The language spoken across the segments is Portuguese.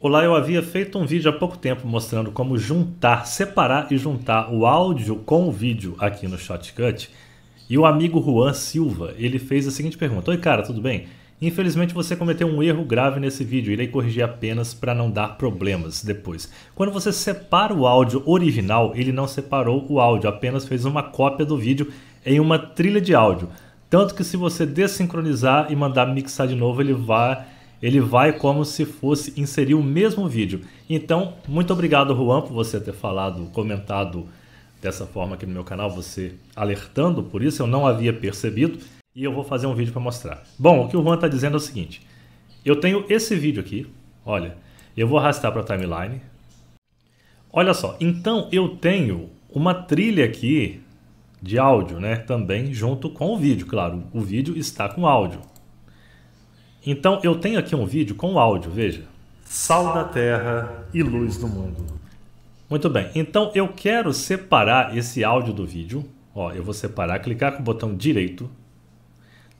Olá, eu havia feito um vídeo há pouco tempo mostrando como juntar, separar e juntar o áudio com o vídeo aqui no Shotcut. E o amigo Juan Silva, ele fez a seguinte pergunta: "Oi, cara, tudo bem? Infelizmente você cometeu um erro grave nesse vídeo, irei corrigir apenas para não dar problemas depois. Quando você separa o áudio original, ele não separou o áudio, apenas fez uma cópia do vídeo em uma trilha de áudio. Tanto que se você desincronizar e mandar mixar de novo, ele vai ele vai como se fosse inserir o mesmo vídeo. Então, muito obrigado, Juan, por você ter falado, comentado dessa forma aqui no meu canal, você alertando por isso, eu não havia percebido e eu vou fazer um vídeo para mostrar. Bom, o que o Juan está dizendo é o seguinte, eu tenho esse vídeo aqui, olha, eu vou arrastar para a timeline, olha só, então eu tenho uma trilha aqui de áudio, né, também junto com o vídeo, claro, o vídeo está com áudio. Então eu tenho aqui um vídeo com áudio, veja. Sal da terra e luz do mundo. Muito bem, então eu quero separar esse áudio do vídeo. Ó, eu vou separar, clicar com o botão direito.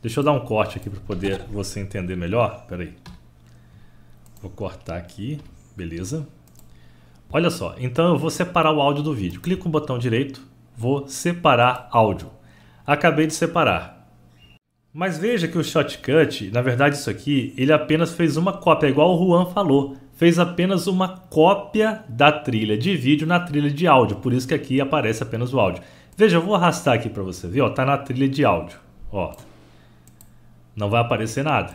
Deixa eu dar um corte aqui para poder você entender melhor. Pera aí. Vou cortar aqui, beleza. Olha só, então eu vou separar o áudio do vídeo. Clico com o botão direito, vou separar áudio. Acabei de separar. Mas veja que o shortcut, na verdade isso aqui, ele apenas fez uma cópia, igual o Juan falou. Fez apenas uma cópia da trilha de vídeo na trilha de áudio, por isso que aqui aparece apenas o áudio. Veja, eu vou arrastar aqui para você ver, ó, tá na trilha de áudio, ó. Não vai aparecer nada.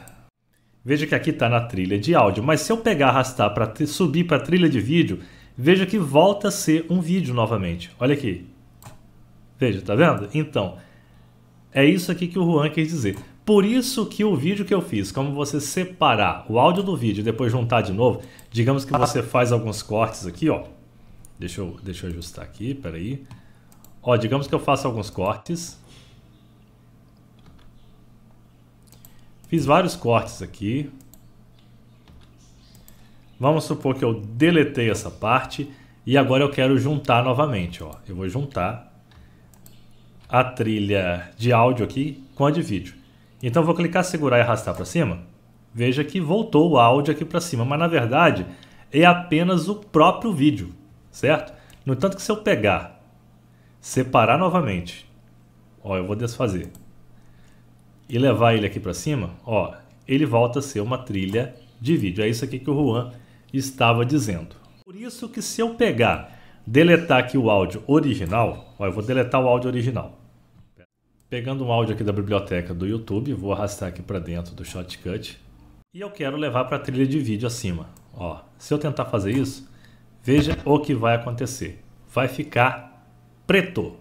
Veja que aqui está na trilha de áudio, mas se eu pegar arrastar para subir para a trilha de vídeo, veja que volta a ser um vídeo novamente. Olha aqui. Veja, tá vendo? Então, é isso aqui que o Juan quis dizer. Por isso que o vídeo que eu fiz, como você separar o áudio do vídeo e depois juntar de novo, digamos que você faz alguns cortes aqui, ó. Deixa eu, deixa eu ajustar aqui, peraí. Ó, digamos que eu faça alguns cortes. Fiz vários cortes aqui. Vamos supor que eu deletei essa parte e agora eu quero juntar novamente, ó. Eu vou juntar a trilha de áudio aqui com a de vídeo. Então vou clicar, segurar e arrastar para cima. Veja que voltou o áudio aqui para cima, mas na verdade é apenas o próprio vídeo, certo? No tanto que se eu pegar, separar novamente, ó, eu vou desfazer e levar ele aqui para cima, ó, ele volta a ser uma trilha de vídeo. É isso aqui que o Juan estava dizendo. Por isso que se eu pegar, deletar aqui o áudio original, ó, eu vou deletar o áudio original pegando um áudio aqui da biblioteca do YouTube, vou arrastar aqui para dentro do shortcut e eu quero levar para a trilha de vídeo acima. Ó, se eu tentar fazer isso, veja o que vai acontecer. Vai ficar preto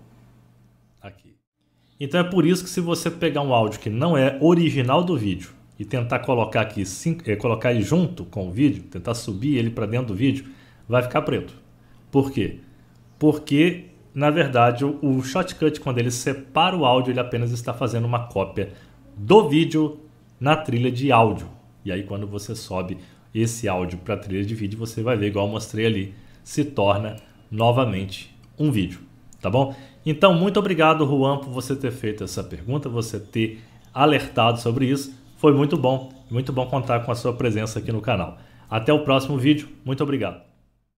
aqui. Então é por isso que se você pegar um áudio que não é original do vídeo e tentar colocar aqui, eh, colocar ele junto com o vídeo, tentar subir ele para dentro do vídeo, vai ficar preto. Por quê? Porque na verdade, o shortcut, quando ele separa o áudio, ele apenas está fazendo uma cópia do vídeo na trilha de áudio. E aí, quando você sobe esse áudio para a trilha de vídeo, você vai ver, igual eu mostrei ali, se torna novamente um vídeo, tá bom? Então, muito obrigado, Juan, por você ter feito essa pergunta, você ter alertado sobre isso. Foi muito bom, muito bom contar com a sua presença aqui no canal. Até o próximo vídeo, muito obrigado.